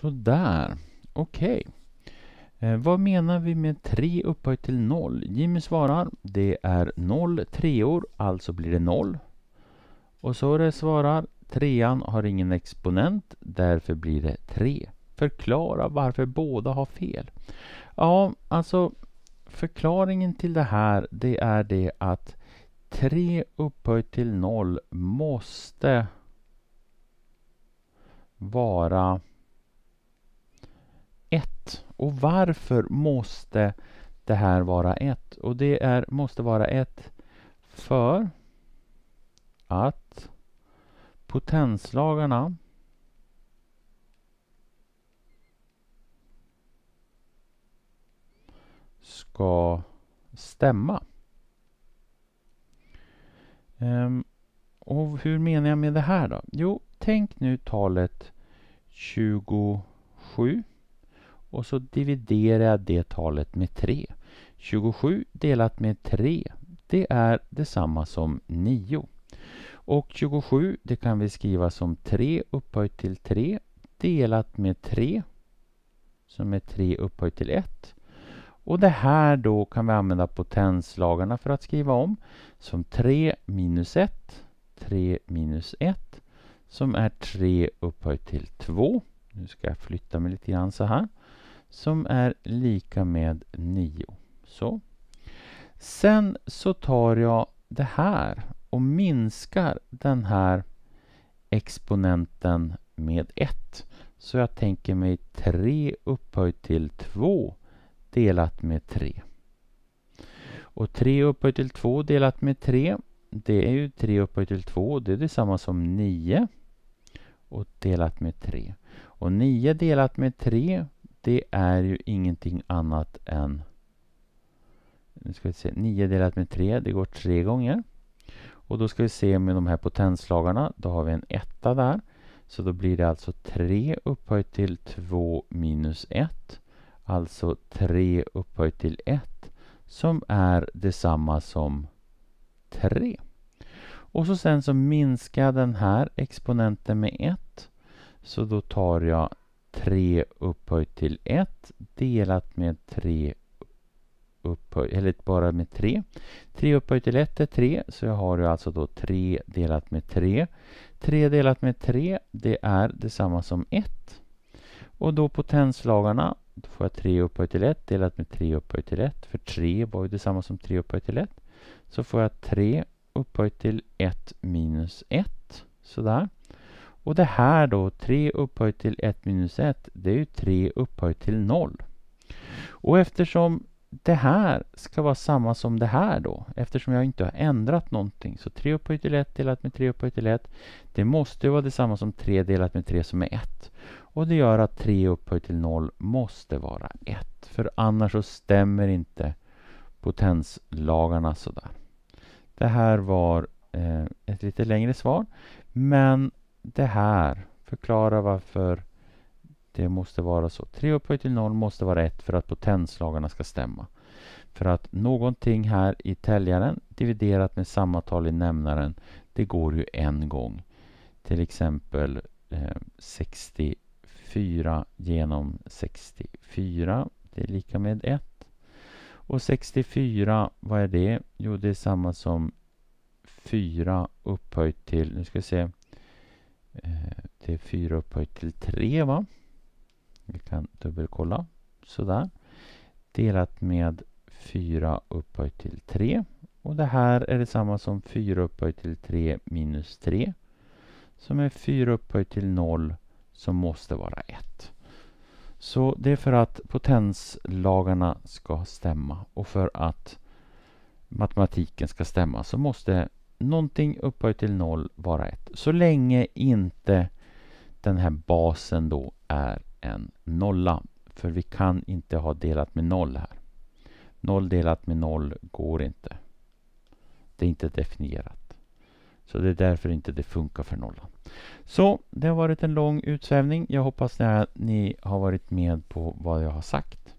Sådär, okej. Okay. Eh, vad menar vi med 3 upphöjt till 0? Jimmy svarar det är 0 treor, alltså blir det 0. Och Sore svarar trean har ingen exponent, därför blir det 3. Förklara varför båda har fel. Ja, alltså förklaringen till det här det är det att 3 upphöjt till 0 måste vara ett. Och varför måste det här vara ett? Och det är, måste vara ett för att potenslagarna ska stämma. Ehm, och hur menar jag med det här då? Jo, tänk nu talet 27 och så dividerar jag det talet med 3. 27 delat med 3 det är detsamma som 9. Och 27 det kan vi skriva som 3 upphöjt till 3 delat med 3 som är 3 upphöjt till 1. Och det här då kan vi använda potenslagarna för att skriva om som 3 minus 1, 3 minus 1 som är 3 upphöjt till 2. Nu ska jag flytta mig lite grann så här som är lika med 9. Så. Sen så tar jag det här och minskar den här exponenten med 1. Så jag tänker mig 3 upphöjt till 2 delat med 3. Och 3 upphöjt till 2 delat med 3, det är ju 3 upphöjt till 2, det är detsamma som 9 och delat med 3. Och 9 delat med 3 det är ju ingenting annat än nu ska vi se, 9 delat med 3, det går tre gånger. Och då ska vi se med de här potenslagarna, då har vi en etta där. Så då blir det alltså 3 upphöjt till 2 minus 1. Alltså 3 upphöjt till 1 som är detsamma som 3. Och så sen så minskar den här exponenten med 1. Så då tar jag 3 upphöjt till 1 delat med 3 upphöjt, eller bara med 3. 3 upphöjt till 1 är 3, så jag har ju alltså då 3 delat med 3. 3 delat med 3, det är detsamma som 1. Och då potenslagarna, då får jag 3 upphöjt till 1 delat med 3 upphöjt till 1, för 3 var ju detsamma som 3 upphöjt till 1. Så får jag 3 upphöjt till 1 minus 1, sådär. Och det här då, 3 upphöjt till 1 minus 1, det är ju 3 upphöjt till 0. Och eftersom det här ska vara samma som det här då, eftersom jag inte har ändrat någonting, så 3 upphöjt till 1 delat med 3 upphöjt till 1, det måste ju vara detsamma som 3 delat med 3 som är 1. Och det gör att 3 upphöjt till 0 måste vara 1, för annars så stämmer inte potenslagarna sådär. Det här var eh, ett lite längre svar, men det här. Förklara varför det måste vara så. 3 upphöjt till 0 måste vara 1 för att potenslagarna ska stämma. För att någonting här i täljaren dividerat med samma tal i nämnaren, det går ju en gång. Till exempel eh, 64 genom 64, det är lika med 1. Och 64, vad är det? Jo, det är samma som 4 upphöjt till, nu ska vi se, det är 4 upphöjt till 3 va? Vi kan dubbelkolla. Sådär. Delat med 4 upphöjt till 3. Och det här är detsamma som 4 upphöjt till 3 minus 3. Som är 4 upphöjt till 0 som måste vara 1. Så det är för att potenslagarna ska stämma och för att matematiken ska stämma så måste någonting upphöjt till 0 vara 1. Så länge inte den här basen då är en nolla. För vi kan inte ha delat med noll här. Noll delat med noll går inte. Det är inte definierat. Så det är därför inte det funkar för nollan. Så det har varit en lång utsvävning. Jag hoppas att ni har varit med på vad jag har sagt.